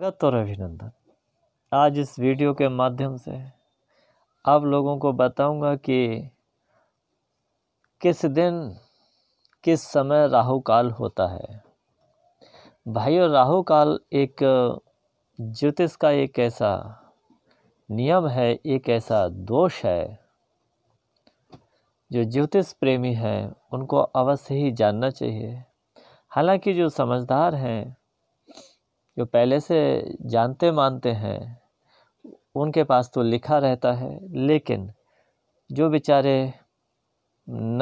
स्वागत तो और अभिनंदन आज इस वीडियो के माध्यम से आप लोगों को बताऊंगा कि किस दिन किस समय राहु काल होता है और राहु काल एक ज्योतिष का एक ऐसा नियम है एक ऐसा दोष है जो ज्योतिष प्रेमी हैं उनको अवश्य ही जानना चाहिए हालांकि जो समझदार हैं जो पहले से जानते मानते हैं उनके पास तो लिखा रहता है लेकिन जो बेचारे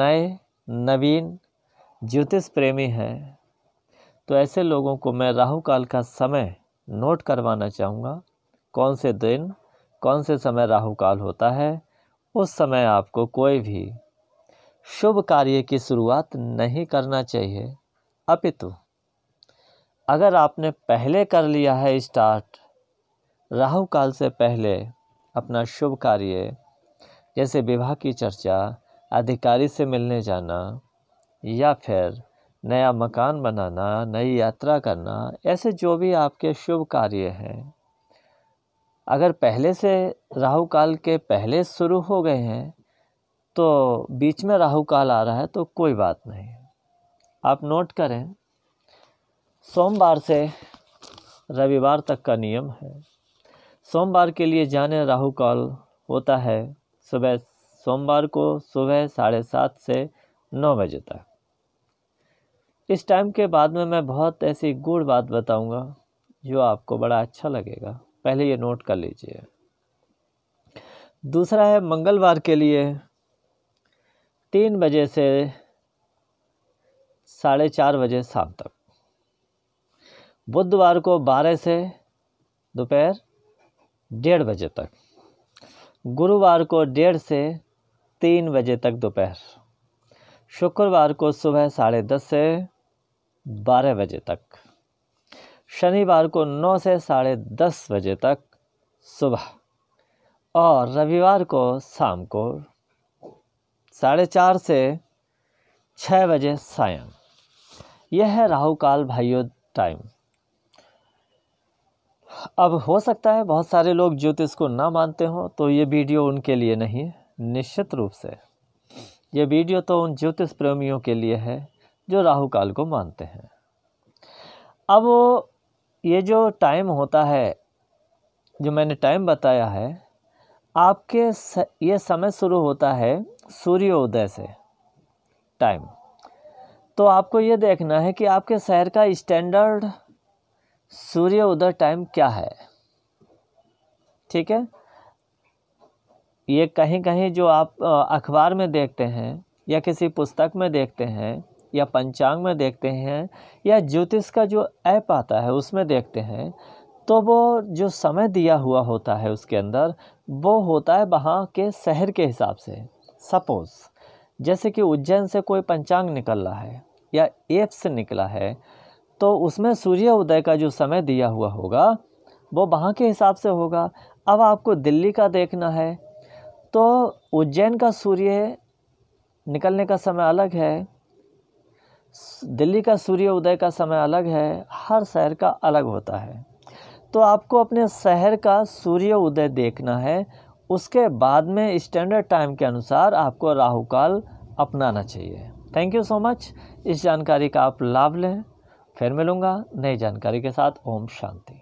नए नवीन ज्योतिष प्रेमी हैं तो ऐसे लोगों को मैं राहु काल का समय नोट करवाना चाहूँगा कौन से दिन कौन से समय राहु काल होता है उस समय आपको कोई भी शुभ कार्य की शुरुआत नहीं करना चाहिए अपितु अगर आपने पहले कर लिया है स्टार्ट राहु काल से पहले अपना शुभ कार्य जैसे विवाह की चर्चा अधिकारी से मिलने जाना या फिर नया मकान बनाना नई यात्रा करना ऐसे जो भी आपके शुभ कार्य हैं अगर पहले से राहु काल के पहले शुरू हो गए हैं तो बीच में राहु काल आ रहा है तो कोई बात नहीं आप नोट करें सोमवार से रविवार तक का नियम है सोमवार के लिए जाने राहु काल होता है सुबह सोमवार को सुबह साढ़े सात से नौ बजे तक इस टाइम के बाद में मैं बहुत ऐसी गुड़ बात बताऊंगा जो आपको बड़ा अच्छा लगेगा पहले ये नोट कर लीजिए दूसरा है मंगलवार के लिए तीन बजे से साढ़े चार बजे शाम तक बुधवार को बारह से दोपहर डेढ़ बजे तक गुरुवार को डेढ़ से तीन बजे तक दोपहर शुक्रवार को सुबह साढ़े दस से बारह बजे तक शनिवार को नौ से साढ़े दस बजे तक सुबह और रविवार को शाम को साढ़े चार से छः बजे सायं यह है राहु काल भाइयों टाइम अब हो सकता है बहुत सारे लोग ज्योतिष को ना मानते हों तो ये वीडियो उनके लिए नहीं निश्चित रूप से ये वीडियो तो उन ज्योतिष प्रेमियों के लिए है जो राहु काल को मानते हैं अब ये जो टाइम होता है जो मैंने टाइम बताया है आपके स, ये समय शुरू होता है सूर्योदय से टाइम तो आपको ये देखना है कि आपके शहर का स्टैंडर्ड सूर्योदय टाइम क्या है ठीक है ये कहीं कहीं जो आप अखबार में देखते हैं या किसी पुस्तक में देखते हैं या पंचांग में देखते हैं या ज्योतिष का जो ऐप आता है उसमें देखते हैं तो वो जो समय दिया हुआ होता है उसके अंदर वो होता है वहाँ के शहर के हिसाब से सपोज़ जैसे कि उज्जैन से कोई पंचांग निकल रहा है या एप से निकला है तो उसमें सूर्य उदय का जो समय दिया हुआ होगा वो वहाँ के हिसाब से होगा अब आपको दिल्ली का देखना है तो उज्जैन का सूर्य निकलने का समय अलग है दिल्ली का सूर्य उदय का समय अलग है हर शहर का अलग होता है तो आपको अपने शहर का सूर्य उदय देखना है उसके बाद में स्टैंडर्ड टाइम के अनुसार आपको राहु काल अपनाना चाहिए थैंक यू सो मच इस जानकारी का आप लाभ लें फिर मिलूंगा नई जानकारी के साथ ओम शांति